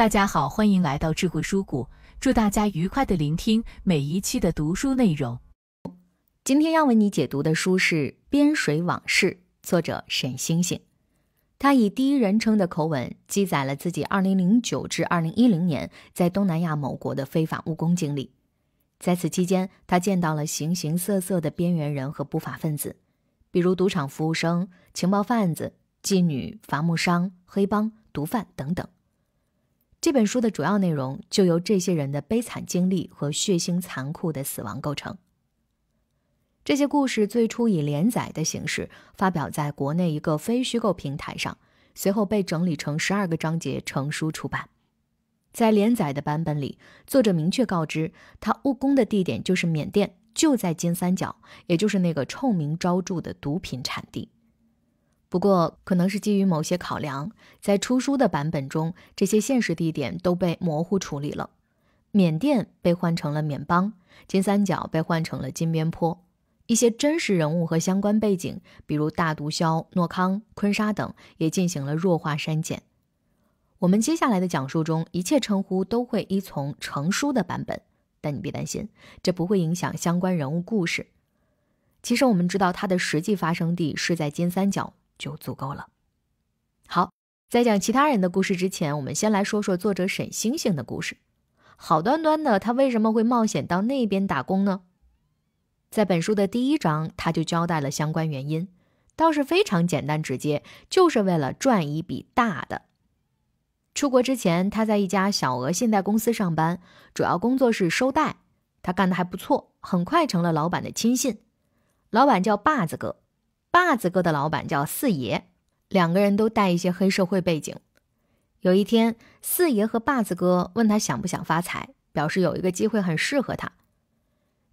大家好，欢迎来到智慧书谷，祝大家愉快的聆听每一期的读书内容。今天要为你解读的书是《边水往事》，作者沈星星。他以第一人称的口吻记载了自己2009至2010年在东南亚某国的非法务工经历。在此期间，他见到了形形色色的边缘人和不法分子，比如赌场服务生、情报贩子、妓女、伐木商、黑帮、毒贩等等。这本书的主要内容就由这些人的悲惨经历和血腥残酷的死亡构成。这些故事最初以连载的形式发表在国内一个非虚构平台上，随后被整理成十二个章节成书出版。在连载的版本里，作者明确告知他务工的地点就是缅甸，就在金三角，也就是那个臭名昭著的毒品产地。不过，可能是基于某些考量，在出书的版本中，这些现实地点都被模糊处理了。缅甸被换成了缅邦，金三角被换成了金边坡。一些真实人物和相关背景，比如大毒枭诺康、昆沙等，也进行了弱化删减。我们接下来的讲述中，一切称呼都会依从成书的版本，但你别担心，这不会影响相关人物故事。其实我们知道，它的实际发生地是在金三角。就足够了。好，在讲其他人的故事之前，我们先来说说作者沈星星的故事。好端端的，他为什么会冒险到那边打工呢？在本书的第一章，他就交代了相关原因，倒是非常简单直接，就是为了赚一笔大的。出国之前，他在一家小额信贷公司上班，主要工作是收贷，他干的还不错，很快成了老板的亲信，老板叫霸子哥。坝子哥的老板叫四爷，两个人都带一些黑社会背景。有一天，四爷和坝子哥问他想不想发财，表示有一个机会很适合他。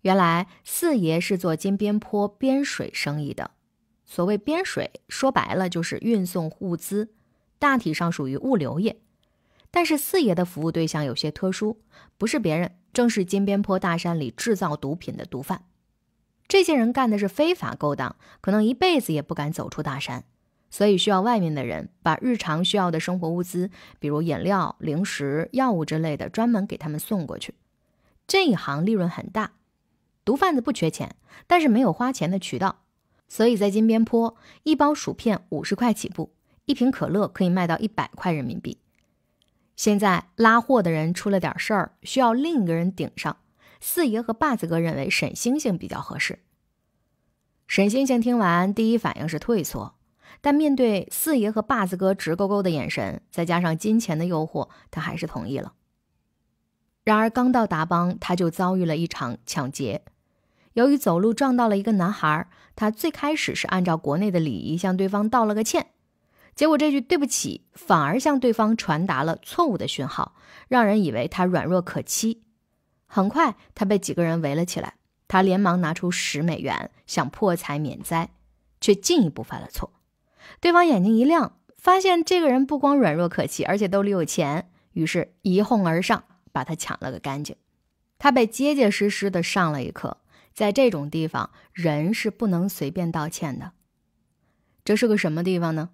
原来四爷是做金边坡边水生意的，所谓边水，说白了就是运送物资，大体上属于物流业。但是四爷的服务对象有些特殊，不是别人，正是金边坡大山里制造毒品的毒贩。这些人干的是非法勾当，可能一辈子也不敢走出大山，所以需要外面的人把日常需要的生活物资，比如饮料、零食、药物之类的，专门给他们送过去。这一行利润很大，毒贩子不缺钱，但是没有花钱的渠道，所以在金边坡，一包薯片五十块起步，一瓶可乐可以卖到一百块人民币。现在拉货的人出了点事儿，需要另一个人顶上。四爷和霸子哥认为沈星星比较合适。沈星星听完，第一反应是退缩，但面对四爷和霸子哥直勾勾的眼神，再加上金钱的诱惑，他还是同意了。然而刚到达邦，他就遭遇了一场抢劫。由于走路撞到了一个男孩，他最开始是按照国内的礼仪向对方道了个歉，结果这句“对不起”反而向对方传达了错误的讯号，让人以为他软弱可欺。很快，他被几个人围了起来。他连忙拿出十美元，想破财免灾，却进一步犯了错。对方眼睛一亮，发现这个人不光软弱可欺，而且兜里有钱，于是一哄而上，把他抢了个干净。他被结结实实的上了一课。在这种地方，人是不能随便道歉的。这是个什么地方呢？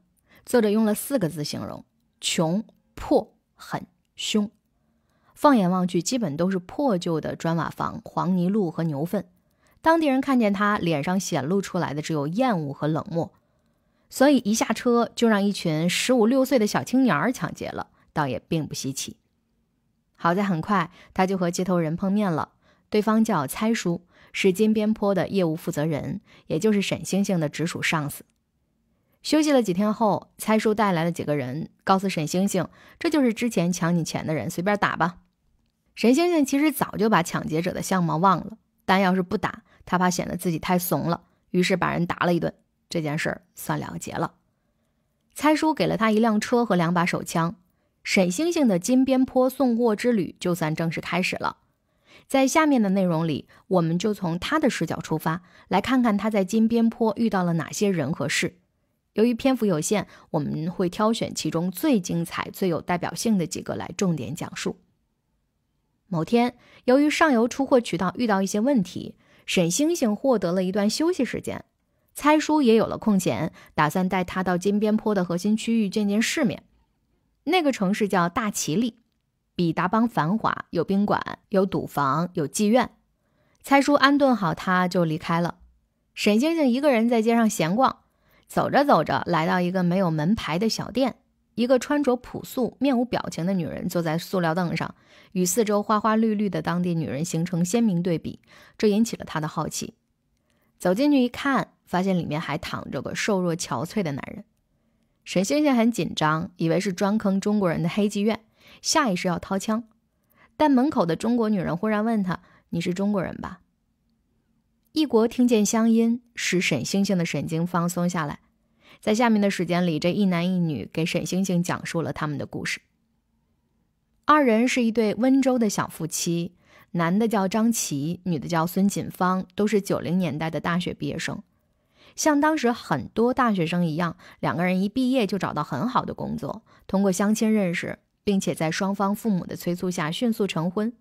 作者用了四个字形容：穷、破、狠、凶。放眼望去，基本都是破旧的砖瓦房、黄泥路和牛粪。当地人看见他，脸上显露出来的只有厌恶和冷漠。所以一下车就让一群十五六岁的小青年儿抢劫了，倒也并不稀奇。好在很快他就和接头人碰面了，对方叫猜叔，是金边坡的业务负责人，也就是沈星星的直属上司。休息了几天后，猜叔带来了几个人，告诉沈星星，这就是之前抢你钱的人，随便打吧。沈星星其实早就把抢劫者的相貌忘了，但要是不打，他怕显得自己太怂了，于是把人打了一顿。这件事儿算了结了。猜叔给了他一辆车和两把手枪，沈星星的金边坡送货之旅就算正式开始了。在下面的内容里，我们就从他的视角出发，来看看他在金边坡遇到了哪些人和事。由于篇幅有限，我们会挑选其中最精彩、最有代表性的几个来重点讲述。某天，由于上游出货渠道遇到一些问题，沈星星获得了一段休息时间。蔡叔也有了空闲，打算带他到金边坡的核心区域见见世面。那个城市叫大齐利，比达邦繁华，有宾馆、有赌房、有妓院。蔡叔安顿好，他就离开了。沈星星一个人在街上闲逛，走着走着，来到一个没有门牌的小店。一个穿着朴素、面无表情的女人坐在塑料凳上，与四周花花绿绿的当地女人形成鲜明对比，这引起了他的好奇。走进去一看，发现里面还躺着个瘦弱憔悴的男人。沈星星很紧张，以为是专坑中国人的黑妓院，下意识要掏枪。但门口的中国女人忽然问他：“你是中国人吧？”异国听见乡音，使沈星星的神经放松下来。在下面的时间里，这一男一女给沈星星讲述了他们的故事。二人是一对温州的小夫妻，男的叫张琪，女的叫孙锦芳，都是九零年代的大学毕业生。像当时很多大学生一样，两个人一毕业就找到很好的工作，通过相亲认识，并且在双方父母的催促下迅速成婚。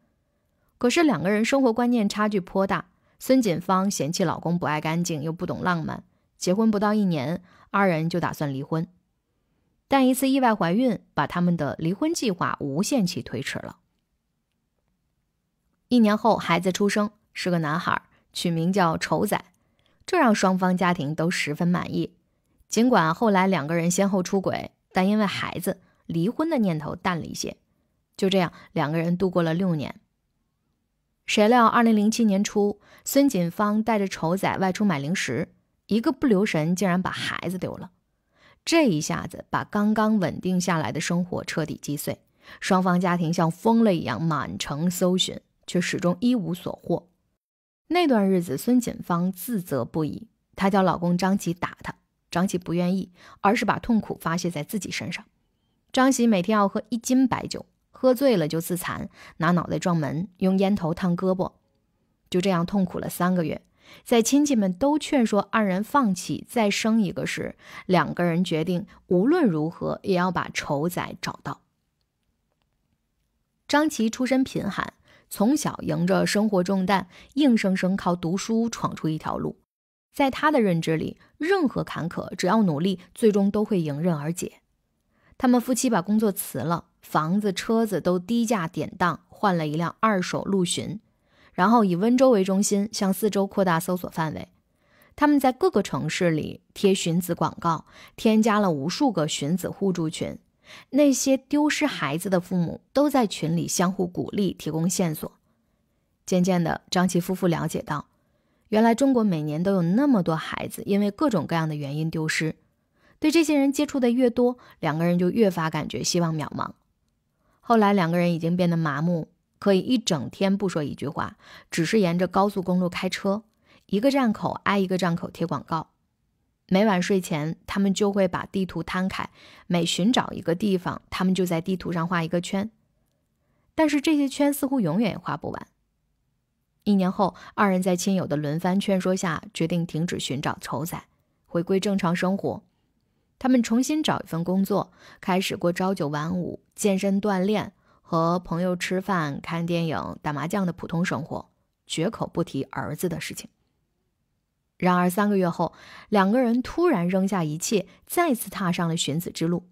可是两个人生活观念差距颇大，孙锦芳嫌弃老公不爱干净又不懂浪漫，结婚不到一年。二人就打算离婚，但一次意外怀孕把他们的离婚计划无限期推迟了。一年后，孩子出生，是个男孩，取名叫丑仔，这让双方家庭都十分满意。尽管后来两个人先后出轨，但因为孩子，离婚的念头淡了一些。就这样，两个人度过了六年。谁料，二零零七年初，孙锦芳带着丑仔外出买零食。一个不留神，竟然把孩子丢了，这一下子把刚刚稳定下来的生活彻底击碎。双方家庭像疯了一样满城搜寻，却始终一无所获。那段日子，孙锦芳自责不已，她叫老公张琪打她，张琪不愿意，而是把痛苦发泄在自己身上。张喜每天要喝一斤白酒，喝醉了就自残，拿脑袋撞门，用烟头烫胳膊，就这样痛苦了三个月。在亲戚们都劝说二人放弃再生一个时，两个人决定无论如何也要把丑仔找到。张琪出身贫寒，从小迎着生活重担，硬生生靠读书闯出一条路。在他的认知里，任何坎坷只要努力，最终都会迎刃而解。他们夫妻把工作辞了，房子、车子都低价典当，换了一辆二手陆巡。然后以温州为中心，向四周扩大搜索范围。他们在各个城市里贴寻子广告，添加了无数个寻子互助群。那些丢失孩子的父母都在群里相互鼓励，提供线索。渐渐的，张琪夫妇了解到，原来中国每年都有那么多孩子因为各种各样的原因丢失。对这些人接触的越多，两个人就越发感觉希望渺茫。后来，两个人已经变得麻木。可以一整天不说一句话，只是沿着高速公路开车，一个站口挨一个站口贴广告。每晚睡前，他们就会把地图摊开，每寻找一个地方，他们就在地图上画一个圈。但是这些圈似乎永远也画不完。一年后，二人在亲友的轮番劝说下，决定停止寻找丑仔，回归正常生活。他们重新找一份工作，开始过朝九晚五、健身锻炼。和朋友吃饭、看电影、打麻将的普通生活，绝口不提儿子的事情。然而三个月后，两个人突然扔下一切，再次踏上了寻子之路。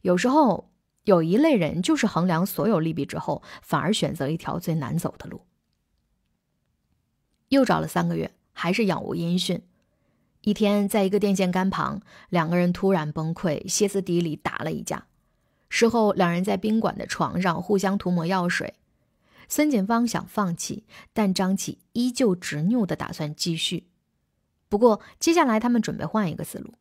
有时候，有一类人就是衡量所有利弊之后，反而选择一条最难走的路。又找了三个月，还是杳无音讯。一天，在一个电线杆旁，两个人突然崩溃，歇斯底里打了一架。事后，两人在宾馆的床上互相涂抹药水。孙锦芳想放弃，但张启依旧执拗的打算继续。不过，接下来他们准备换一个思路。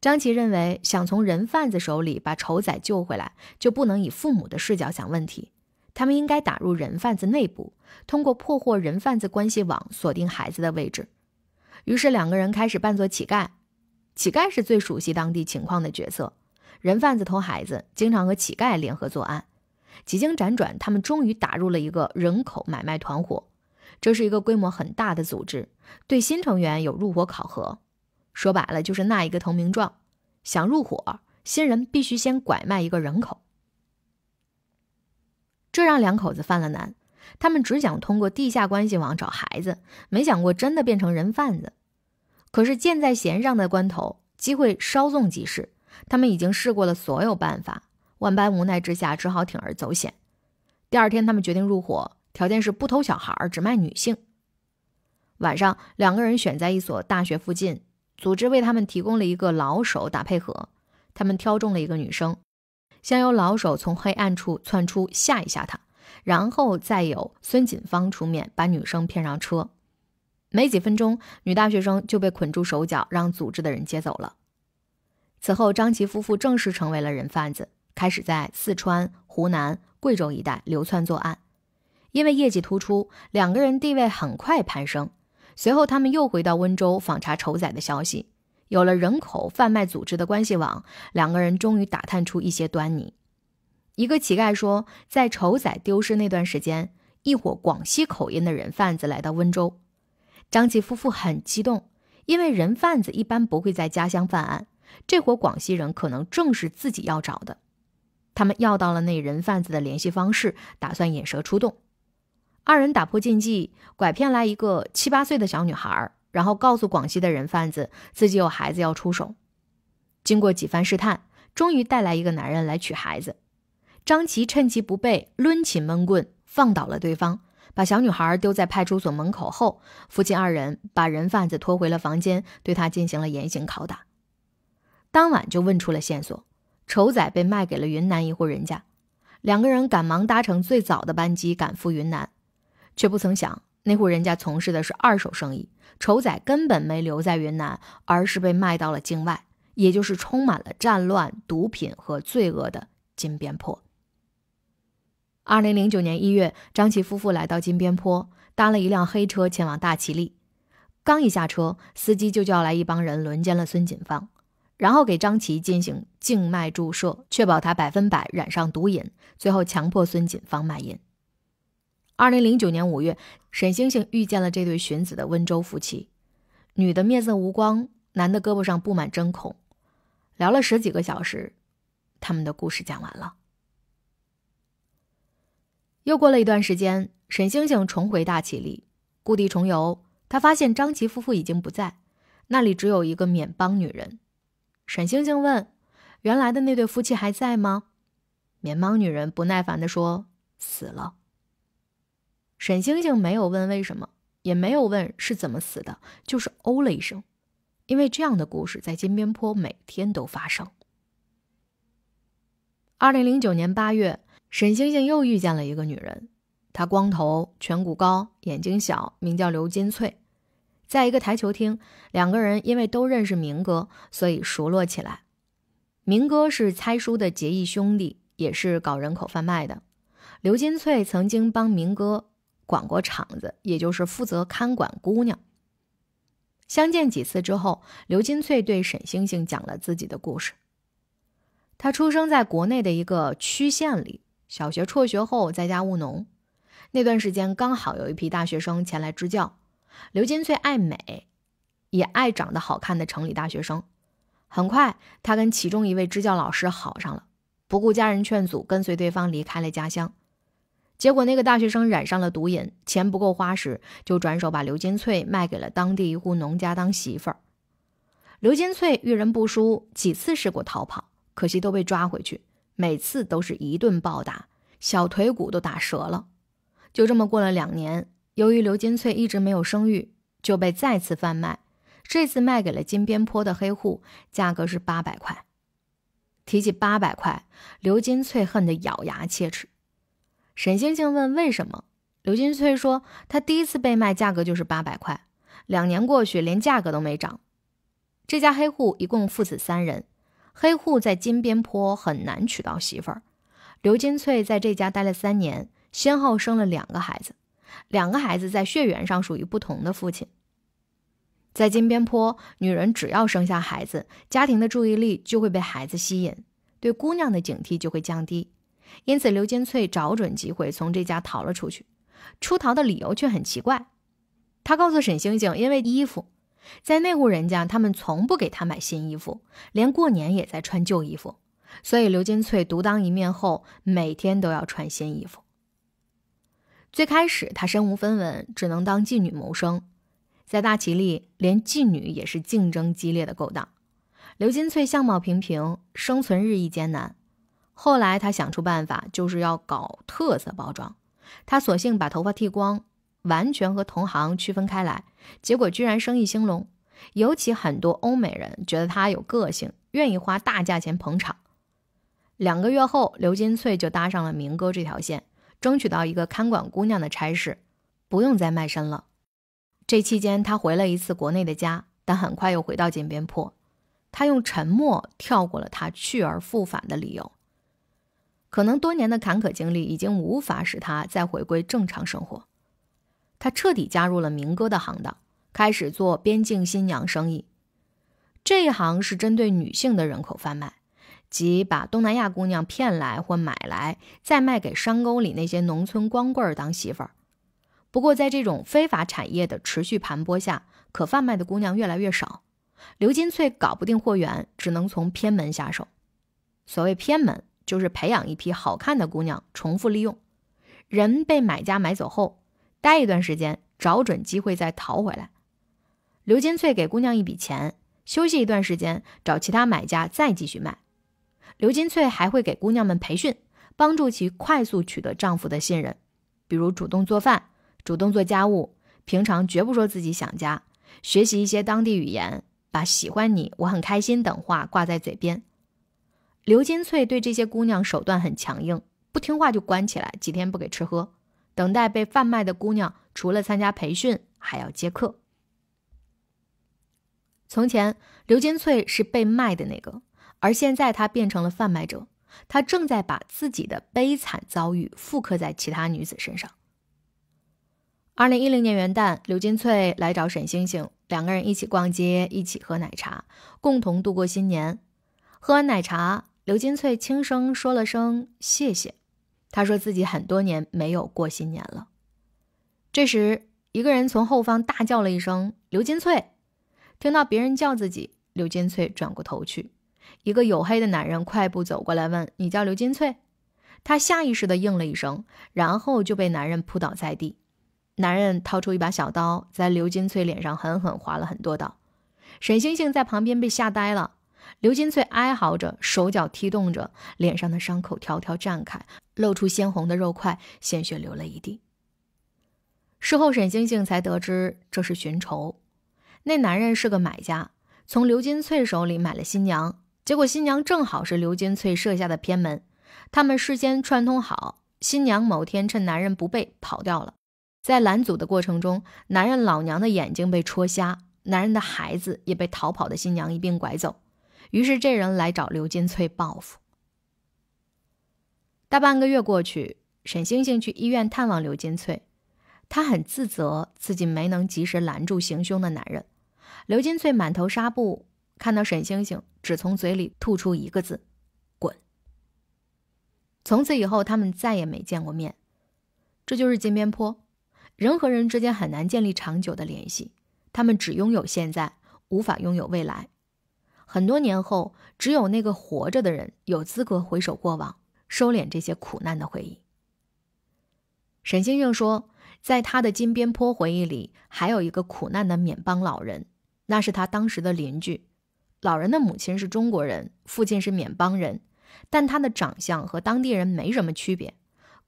张琪认为，想从人贩子手里把丑仔救回来，就不能以父母的视角想问题，他们应该打入人贩子内部，通过破获人贩子关系网锁定孩子的位置。于是，两个人开始扮作乞丐。乞丐是最熟悉当地情况的角色。人贩子偷孩子，经常和乞丐联合作案。几经辗转，他们终于打入了一个人口买卖团伙。这是一个规模很大的组织，对新成员有入伙考核，说白了就是纳一个投名状。想入伙，新人必须先拐卖一个人口。这让两口子犯了难，他们只想通过地下关系网找孩子，没想过真的变成人贩子。可是箭在弦上的关头，机会稍纵即逝。他们已经试过了所有办法，万般无奈之下，只好铤而走险。第二天，他们决定入伙，条件是不偷小孩，只卖女性。晚上，两个人选在一所大学附近，组织为他们提供了一个老手打配合。他们挑中了一个女生，先由老手从黑暗处窜出吓一吓她，然后再由孙锦芳出面把女生骗上车。没几分钟，女大学生就被捆住手脚，让组织的人接走了。此后，张琪夫妇正式成为了人贩子，开始在四川、湖南、贵州一带流窜作案。因为业绩突出，两个人地位很快攀升。随后，他们又回到温州访查丑仔的消息。有了人口贩卖组织的关系网，两个人终于打探出一些端倪。一个乞丐说，在丑仔丢失那段时间，一伙广西口音的人贩子来到温州。张琪夫妇很激动，因为人贩子一般不会在家乡犯案。这伙广西人可能正是自己要找的，他们要到了那人贩子的联系方式，打算引蛇出洞。二人打破禁忌，拐骗来一个七八岁的小女孩，然后告诉广西的人贩子自己有孩子要出手。经过几番试探，终于带来一个男人来取孩子。张琪趁其不备，抡起闷棍放倒了对方，把小女孩丢在派出所门口后，夫妻二人把人贩子拖回了房间，对他进行了严刑拷打。当晚就问出了线索，丑仔被卖给了云南一户人家，两个人赶忙搭乘最早的班机赶赴云南，却不曾想那户人家从事的是二手生意，丑仔根本没留在云南，而是被卖到了境外，也就是充满了战乱、毒品和罪恶的金边坡。二零零九年一月，张琪夫妇来到金边坡，搭了一辆黑车前往大其力，刚一下车，司机就叫来一帮人轮奸了孙锦芳。然后给张琪进行静脉注射，确保他百分百染上毒瘾。最后强迫孙锦芳卖淫。二零零九年五月，沈星星遇见了这对寻子的温州夫妻，女的面色无光，男的胳膊上布满针孔。聊了十几个小时，他们的故事讲完了。又过了一段时间，沈星星重回大启里，故地重游，他发现张琪夫妇已经不在，那里只有一个缅帮女人。沈星星问：“原来的那对夫妻还在吗？”棉毛女人不耐烦的说：“死了。”沈星星没有问为什么，也没有问是怎么死的，就是哦了一声，因为这样的故事在金边坡每天都发生。二零零九年八月，沈星星又遇见了一个女人，她光头、颧骨高、眼睛小，名叫刘金翠。在一个台球厅，两个人因为都认识明哥，所以熟络起来。明哥是猜叔的结义兄弟，也是搞人口贩卖的。刘金翠曾经帮明哥管过场子，也就是负责看管姑娘。相见几次之后，刘金翠对沈星星讲了自己的故事。他出生在国内的一个区县里，小学辍学后在家务农。那段时间刚好有一批大学生前来支教。刘金翠爱美，也爱长得好看的城里大学生。很快，她跟其中一位支教老师好上了，不顾家人劝阻，跟随对方离开了家乡。结果，那个大学生染上了毒瘾，钱不够花时，就转手把刘金翠卖给了当地一户农家当媳妇儿。刘金翠遇人不淑，几次试过逃跑，可惜都被抓回去，每次都是一顿暴打，小腿骨都打折了。就这么过了两年。由于刘金翠一直没有生育，就被再次贩卖。这次卖给了金边坡的黑户，价格是八百块。提起八百块，刘金翠恨得咬牙切齿。沈星星问：“为什么？”刘金翠说：“她第一次被卖，价格就是八百块。两年过去，连价格都没涨。”这家黑户一共父子三人。黑户在金边坡很难娶到媳妇儿。刘金翠在这家待了三年，先后生了两个孩子。两个孩子在血缘上属于不同的父亲。在金边坡，女人只要生下孩子，家庭的注意力就会被孩子吸引，对姑娘的警惕就会降低。因此，刘金翠找准机会从这家逃了出去。出逃的理由却很奇怪，她告诉沈星星，因为衣服，在那户人家，他们从不给她买新衣服，连过年也在穿旧衣服。所以，刘金翠独当一面后，每天都要穿新衣服。最开始，她身无分文，只能当妓女谋生。在大齐里，连妓女也是竞争激烈的勾当。刘金翠相貌平平，生存日益艰难。后来，她想出办法，就是要搞特色包装。她索性把头发剃光，完全和同行区分开来。结果居然生意兴隆，尤其很多欧美人觉得她有个性，愿意花大价钱捧场。两个月后，刘金翠就搭上了明哥这条线。争取到一个看管姑娘的差事，不用再卖身了。这期间，他回了一次国内的家，但很快又回到金边坡。他用沉默跳过了他去而复返的理由。可能多年的坎坷经历已经无法使他再回归正常生活。他彻底加入了明哥的行当，开始做边境新娘生意。这一行是针对女性的人口贩卖。即把东南亚姑娘骗来或买来，再卖给山沟里那些农村光棍儿当媳妇儿。不过，在这种非法产业的持续盘剥下，可贩卖的姑娘越来越少。刘金翠搞不定货源，只能从偏门下手。所谓偏门，就是培养一批好看的姑娘，重复利用。人被买家买走后，待一段时间，找准机会再逃回来。刘金翠给姑娘一笔钱，休息一段时间，找其他买家再继续卖。刘金翠还会给姑娘们培训，帮助其快速取得丈夫的信任，比如主动做饭、主动做家务，平常绝不说自己想家，学习一些当地语言，把“喜欢你，我很开心”等话挂在嘴边。刘金翠对这些姑娘手段很强硬，不听话就关起来几天，不给吃喝。等待被贩卖的姑娘，除了参加培训，还要接客。从前，刘金翠是被卖的那个。而现在，他变成了贩卖者。他正在把自己的悲惨遭遇复刻在其他女子身上。二零一零年元旦，刘金翠来找沈星星，两个人一起逛街，一起喝奶茶，共同度过新年。喝完奶茶，刘金翠轻声说了声谢谢。她说自己很多年没有过新年了。这时，一个人从后方大叫了一声：“刘金翠！”听到别人叫自己，刘金翠转过头去。一个黝黑的男人快步走过来，问：“你叫刘金翠？”他下意识地应了一声，然后就被男人扑倒在地。男人掏出一把小刀，在刘金翠脸上狠狠划了很多刀。沈星星在旁边被吓呆了。刘金翠哀嚎着，手脚踢动着，脸上的伤口条条绽开，露出鲜红的肉块，鲜血流了一地。事后，沈星星才得知这是寻仇。那男人是个买家，从刘金翠手里买了新娘。结果新娘正好是刘金翠设下的偏门，他们事先串通好，新娘某天趁男人不备跑掉了。在拦阻的过程中，男人老娘的眼睛被戳瞎，男人的孩子也被逃跑的新娘一并拐走。于是这人来找刘金翠报复。大半个月过去，沈星星去医院探望刘金翠，她很自责自己没能及时拦住行凶的男人。刘金翠满头纱布。看到沈星星，只从嘴里吐出一个字：“滚。”从此以后，他们再也没见过面。这就是金边坡，人和人之间很难建立长久的联系。他们只拥有现在，无法拥有未来。很多年后，只有那个活着的人有资格回首过往，收敛这些苦难的回忆。沈星星说，在他的金边坡回忆里，还有一个苦难的缅邦老人，那是他当时的邻居。老人的母亲是中国人，父亲是缅邦人，但他的长相和当地人没什么区别，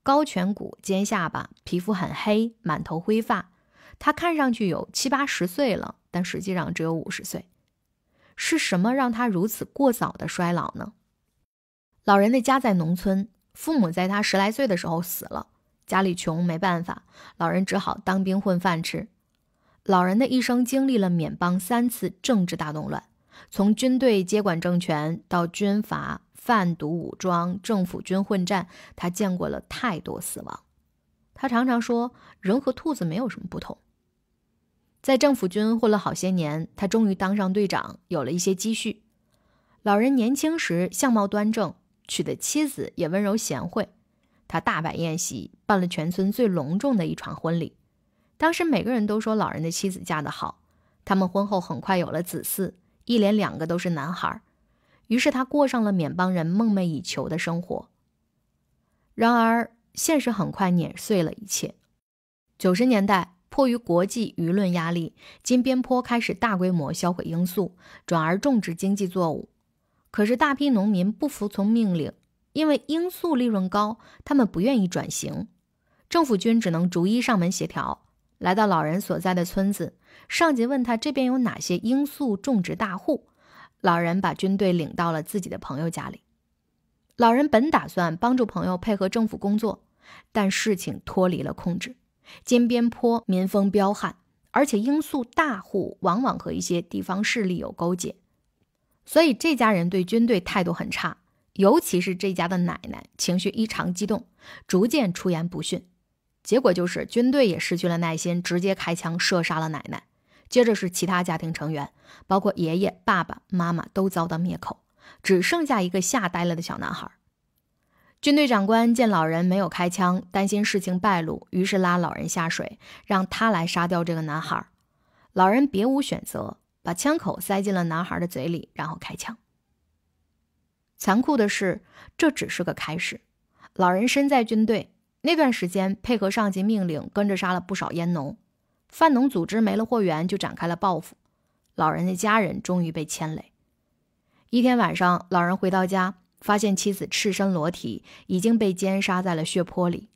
高颧骨、尖下巴、皮肤很黑、满头灰发，他看上去有七八十岁了，但实际上只有五十岁。是什么让他如此过早的衰老呢？老人的家在农村，父母在他十来岁的时候死了，家里穷没办法，老人只好当兵混饭吃。老人的一生经历了缅邦三次政治大动乱。从军队接管政权到军阀、贩毒、武装、政府军混战，他见过了太多死亡。他常常说：“人和兔子没有什么不同。”在政府军混了好些年，他终于当上队长，有了一些积蓄。老人年轻时相貌端正，娶的妻子也温柔贤惠。他大摆宴席，办了全村最隆重的一场婚礼。当时每个人都说老人的妻子嫁得好。他们婚后很快有了子嗣。一连两个都是男孩，于是他过上了缅邦人梦寐以求的生活。然而，现实很快碾碎了一切。九十年代，迫于国际舆论压力，金边坡开始大规模销毁罂粟，转而种植经济作物。可是，大批农民不服从命令，因为罂粟利润高，他们不愿意转型。政府军只能逐一上门协调，来到老人所在的村子。上级问他这边有哪些罂粟种植大户，老人把军队领到了自己的朋友家里。老人本打算帮助朋友配合政府工作，但事情脱离了控制。金边坡民风彪悍，而且罂粟大户往往和一些地方势力有勾结，所以这家人对军队态度很差，尤其是这家的奶奶情绪异常激动，逐渐出言不逊，结果就是军队也失去了耐心，直接开枪射杀了奶奶。接着是其他家庭成员，包括爷爷、爸爸妈妈，都遭到灭口，只剩下一个吓呆了的小男孩。军队长官见老人没有开枪，担心事情败露，于是拉老人下水，让他来杀掉这个男孩。老人别无选择，把枪口塞进了男孩的嘴里，然后开枪。残酷的是，这只是个开始。老人身在军队那段时间，配合上级命令，跟着杀了不少烟农。贩农组织没了货源，就展开了报复。老人的家人终于被牵累。一天晚上，老人回到家，发现妻子赤身裸体，已经被奸杀在了血泊里。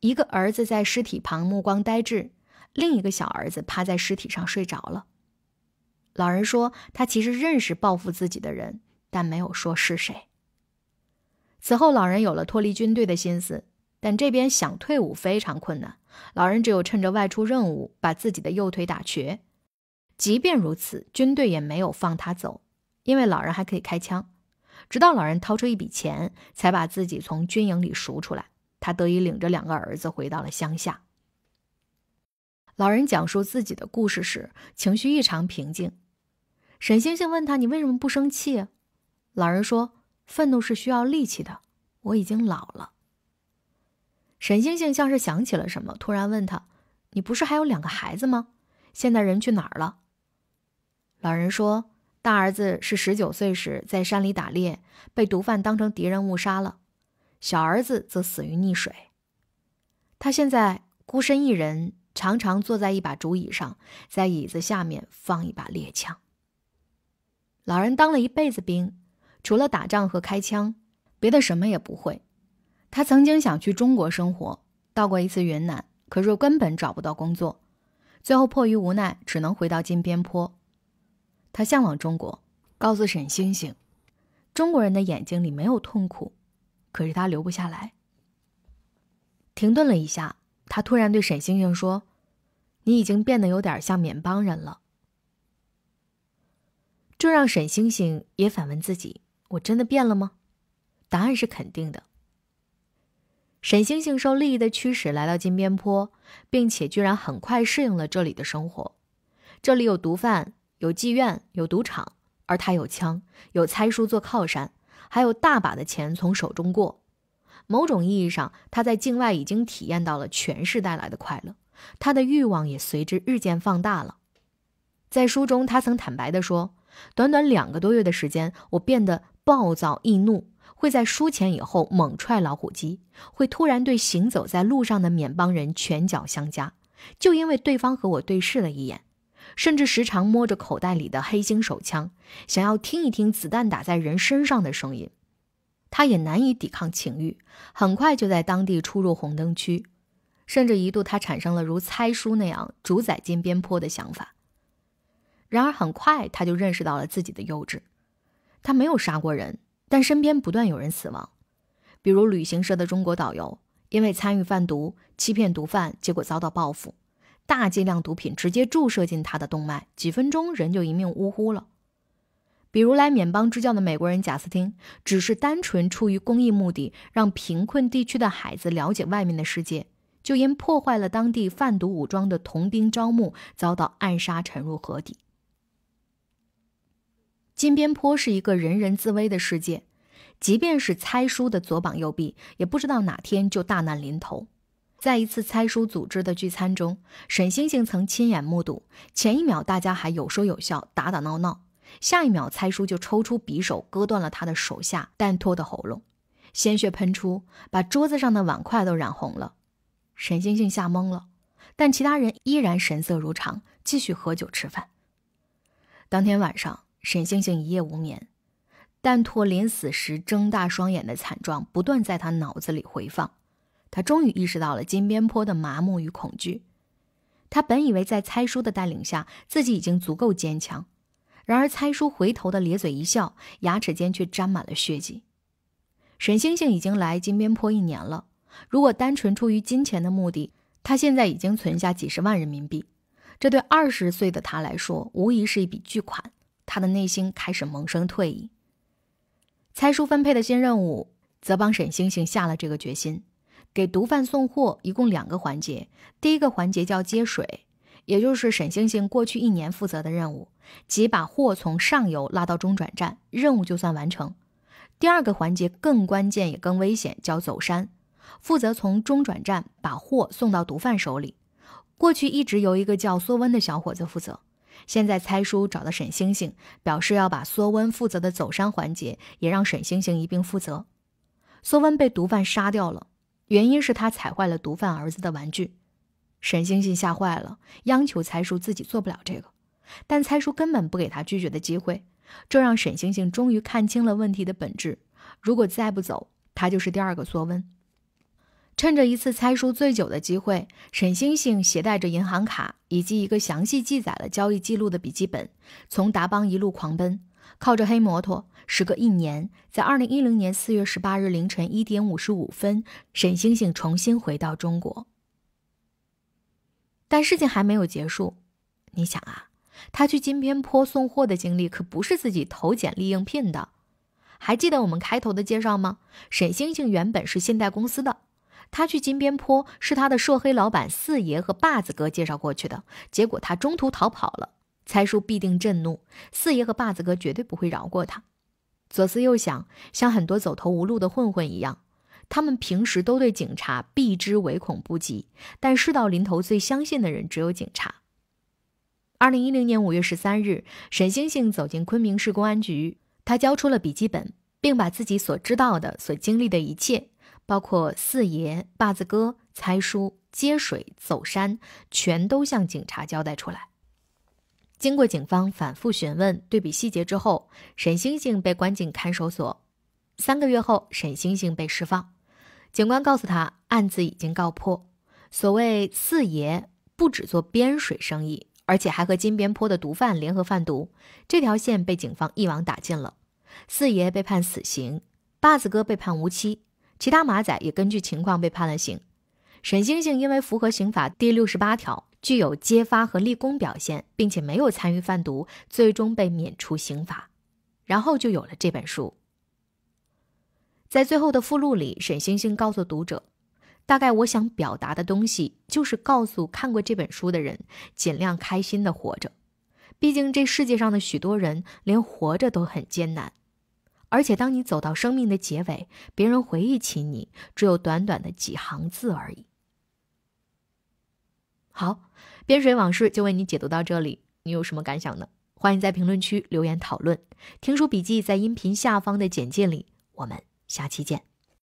一个儿子在尸体旁目光呆滞，另一个小儿子趴在尸体上睡着了。老人说，他其实认识报复自己的人，但没有说是谁。此后，老人有了脱离军队的心思。但这边想退伍非常困难，老人只有趁着外出任务把自己的右腿打瘸。即便如此，军队也没有放他走，因为老人还可以开枪。直到老人掏出一笔钱，才把自己从军营里赎出来。他得以领着两个儿子回到了乡下。老人讲述自己的故事时，情绪异常平静。沈星星问他：“你为什么不生气？”老人说：“愤怒是需要力气的，我已经老了。”沈星星像是想起了什么，突然问他：“你不是还有两个孩子吗？现在人去哪儿了？”老人说：“大儿子是十九岁时在山里打猎，被毒贩当成敌人误杀了；小儿子则死于溺水。他现在孤身一人，常常坐在一把竹椅上，在椅子下面放一把猎枪。老人当了一辈子兵，除了打仗和开枪，别的什么也不会。”他曾经想去中国生活，到过一次云南，可是根本找不到工作，最后迫于无奈，只能回到金边坡。他向往中国，告诉沈星星：“中国人的眼睛里没有痛苦。”可是他留不下来。停顿了一下，他突然对沈星星说：“你已经变得有点像缅帮人了。”这让沈星星也反问自己：“我真的变了吗？”答案是肯定的。沈星星受利益的驱使来到金边坡，并且居然很快适应了这里的生活。这里有毒贩，有妓院，有赌场，而他有枪，有猜叔做靠山，还有大把的钱从手中过。某种意义上，他在境外已经体验到了权势带来的快乐，他的欲望也随之日渐放大了。在书中，他曾坦白的说：“短短两个多月的时间，我变得暴躁易怒。”会在输钱以后猛踹老虎机，会突然对行走在路上的缅帮人拳脚相加，就因为对方和我对视了一眼，甚至时常摸着口袋里的黑星手枪，想要听一听子弹打在人身上的声音。他也难以抵抗情欲，很快就在当地出入红灯区，甚至一度他产生了如猜叔那样主宰金边坡的想法。然而，很快他就认识到了自己的幼稚，他没有杀过人。但身边不断有人死亡，比如旅行社的中国导游，因为参与贩毒、欺骗毒贩，结果遭到报复，大剂量毒品直接注射进他的动脉，几分钟人就一命呜呼了。比如来缅邦支教的美国人贾斯汀，只是单纯出于公益目的，让贫困地区的孩子了解外面的世界，就因破坏了当地贩毒武装的童兵招募，遭到暗杀，沉入河底。金边坡是一个人人自危的世界，即便是猜叔的左膀右臂，也不知道哪天就大难临头。在一次猜叔组织的聚餐中，沈星星曾亲眼目睹：前一秒大家还有说有笑、打打闹闹，下一秒猜叔就抽出匕首，割断了他的手下蛋托的喉咙，鲜血喷出，把桌子上的碗筷都染红了。沈星星吓懵了，但其他人依然神色如常，继续喝酒吃饭。当天晚上。沈星星一夜无眠，但托临死时睁大双眼的惨状不断在他脑子里回放。他终于意识到了金边坡的麻木与恐惧。他本以为在猜叔的带领下，自己已经足够坚强。然而猜叔回头的咧嘴一笑，牙齿间却沾满了血迹。沈星星已经来金边坡一年了，如果单纯出于金钱的目的，他现在已经存下几十万人民币。这对二十岁的他来说，无疑是一笔巨款。他的内心开始萌生退意。猜叔分配的新任务，则帮沈星星下了这个决心：给毒贩送货，一共两个环节。第一个环节叫接水，也就是沈星星过去一年负责的任务，即把货从上游拉到中转站，任务就算完成。第二个环节更关键也更危险，叫走山，负责从中转站把货送到毒贩手里。过去一直由一个叫缩温的小伙子负责。现在，猜叔找到沈星星，表示要把缩温负责的走山环节也让沈星星一并负责。缩温被毒贩杀掉了，原因是他踩坏了毒贩儿子的玩具。沈星星吓坏了，央求猜叔自己做不了这个，但猜叔根本不给他拒绝的机会。这让沈星星终于看清了问题的本质：如果再不走，他就是第二个缩温。趁着一次猜书醉酒的机会，沈星星携带着银行卡以及一个详细记载了交易记录的笔记本，从达邦一路狂奔，靠着黑摩托，时隔一年，在二零一零年四月十八日凌晨一点五十五分，沈星星重新回到中国。但事情还没有结束，你想啊，他去金边坡送货的经历可不是自己投简历应聘的。还记得我们开头的介绍吗？沈星星原本是信贷公司的。他去金边坡是他的涉黑老板四爷和霸子哥介绍过去的，结果他中途逃跑了，财叔必定震怒，四爷和霸子哥绝对不会饶过他。左思右想，像很多走投无路的混混一样，他们平时都对警察避之唯恐不及，但事到临头，最相信的人只有警察。二零一零年五月十三日，沈星星走进昆明市公安局，他交出了笔记本，并把自己所知道的、所经历的一切。包括四爷、坝子哥、财叔、接水、走山，全都向警察交代出来。经过警方反复询问、对比细节之后，沈星星被关进看守所。三个月后，沈星星被释放。警官告诉他，案子已经告破。所谓四爷不只做边水生意，而且还和金边坡的毒贩联合贩毒，这条线被警方一网打尽了。四爷被判死刑，坝子哥被判无期。其他马仔也根据情况被判了刑，沈星星因为符合刑法第六十八条，具有揭发和立功表现，并且没有参与贩毒，最终被免除刑罚。然后就有了这本书。在最后的附录里，沈星星告诉读者，大概我想表达的东西就是告诉看过这本书的人，尽量开心的活着，毕竟这世界上的许多人连活着都很艰难。而且，当你走到生命的结尾，别人回忆起你，只有短短的几行字而已。好，边水往事就为你解读到这里，你有什么感想呢？欢迎在评论区留言讨论。听书笔记在音频下方的简介里，我们下期见。